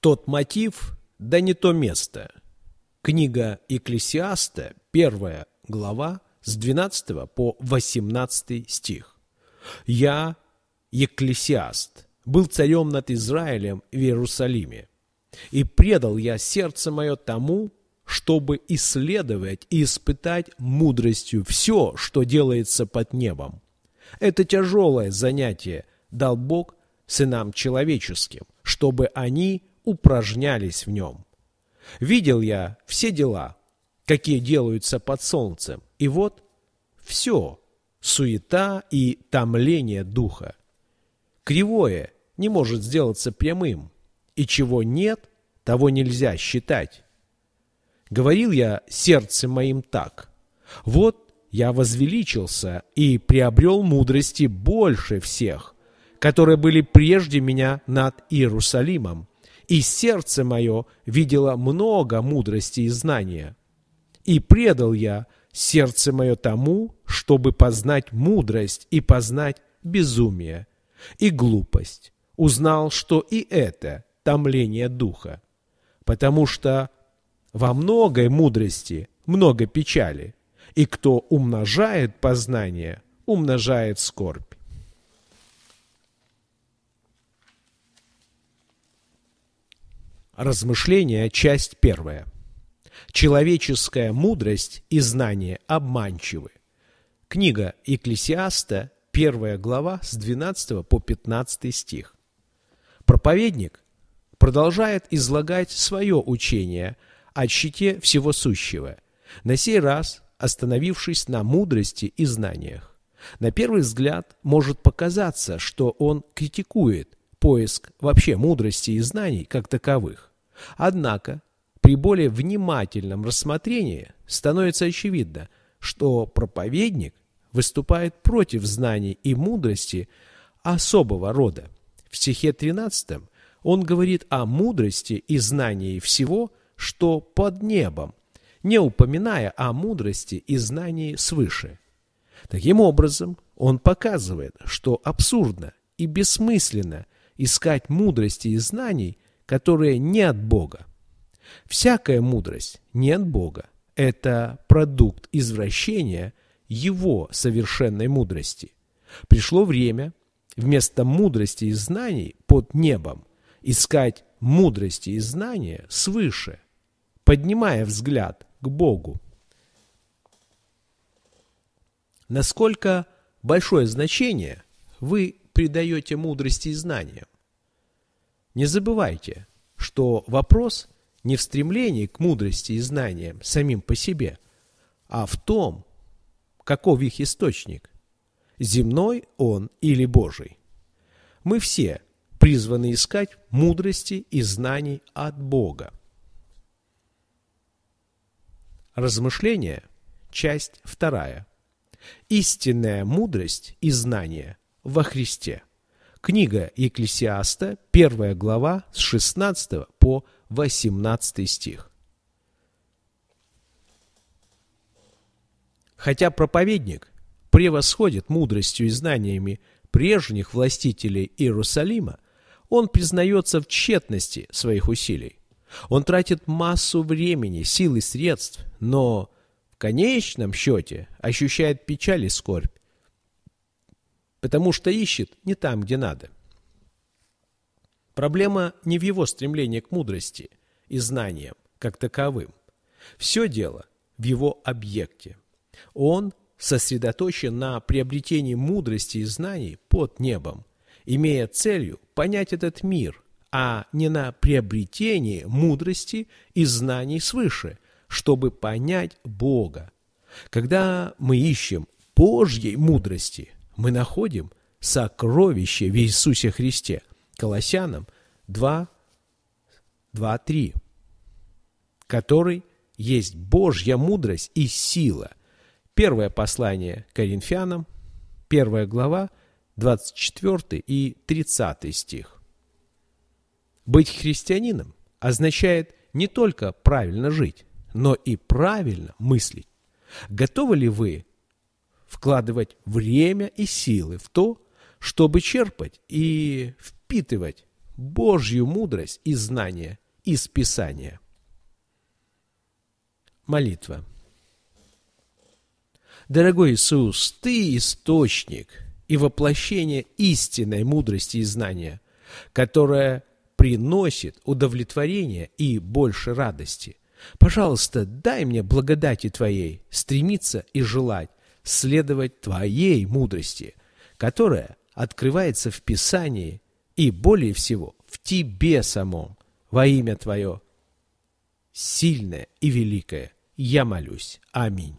Тот мотив, да не то место. Книга Экклесиаста, первая глава, с 12 по 18 стих. «Я, Екклесиаст, был царем над Израилем в Иерусалиме, и предал я сердце мое тому, чтобы исследовать и испытать мудростью все, что делается под небом. Это тяжелое занятие дал Бог сынам человеческим, чтобы они упражнялись в нем. Видел я все дела, какие делаются под солнцем, и вот все – суета и томление духа. Кривое не может сделаться прямым, и чего нет, того нельзя считать. Говорил я сердцем моим так, вот я возвеличился и приобрел мудрости больше всех, которые были прежде меня над Иерусалимом, и сердце мое видело много мудрости и знания. И предал я сердце мое тому, чтобы познать мудрость и познать безумие и глупость. Узнал, что и это томление духа, потому что во многой мудрости много печали, и кто умножает познание, умножает скорбь. Размышления, часть первая. Человеческая мудрость и знание обманчивы. Книга Экклесиаста, первая глава с 12 по 15 стих. Проповедник продолжает излагать свое учение о щите всего сущего, на сей раз остановившись на мудрости и знаниях. На первый взгляд может показаться, что он критикует поиск вообще мудрости и знаний как таковых. Однако, при более внимательном рассмотрении становится очевидно, что проповедник выступает против знаний и мудрости особого рода. В стихе 13 он говорит о мудрости и знании всего, что под небом, не упоминая о мудрости и знании свыше. Таким образом, он показывает, что абсурдно и бессмысленно – искать мудрости и знаний, которые не от Бога. Всякая мудрость не от Бога. Это продукт извращения его совершенной мудрости. Пришло время вместо мудрости и знаний под небом искать мудрости и знания свыше, поднимая взгляд к Богу. Насколько большое значение вы придаете мудрости и знаниям. Не забывайте, что вопрос не в стремлении к мудрости и знаниям самим по себе, а в том, каков их источник – земной он или Божий. Мы все призваны искать мудрости и знаний от Бога. Размышление, часть вторая. Истинная мудрость и знание во Христе. Книга Екклесиаста, 1 глава, с 16 по 18 стих. Хотя проповедник превосходит мудростью и знаниями прежних властителей Иерусалима, он признается в тщетности своих усилий. Он тратит массу времени, сил и средств, но в конечном счете ощущает печаль и скорбь, потому что ищет не там, где надо. Проблема не в его стремлении к мудрости и знаниям, как таковым. Все дело в его объекте. Он сосредоточен на приобретении мудрости и знаний под небом, имея целью понять этот мир, а не на приобретении мудрости и знаний свыше, чтобы понять Бога. Когда мы ищем Божьей мудрости – мы находим сокровище в Иисусе Христе. Колоссянам 2, 2, 3, который есть Божья мудрость и сила. Первое послание Коринфянам, первая глава, 24 и 30 стих. Быть христианином означает не только правильно жить, но и правильно мыслить. Готовы ли вы вкладывать время и силы в то, чтобы черпать и впитывать Божью мудрость и знания из Писания. Молитва. Дорогой Иисус, Ты источник и воплощение истинной мудрости и знания, которая приносит удовлетворение и больше радости. Пожалуйста, дай мне благодати Твоей стремиться и желать следовать Твоей мудрости, которая открывается в Писании и, более всего, в Тебе самом, во имя Твое, сильное и великое. Я молюсь. Аминь.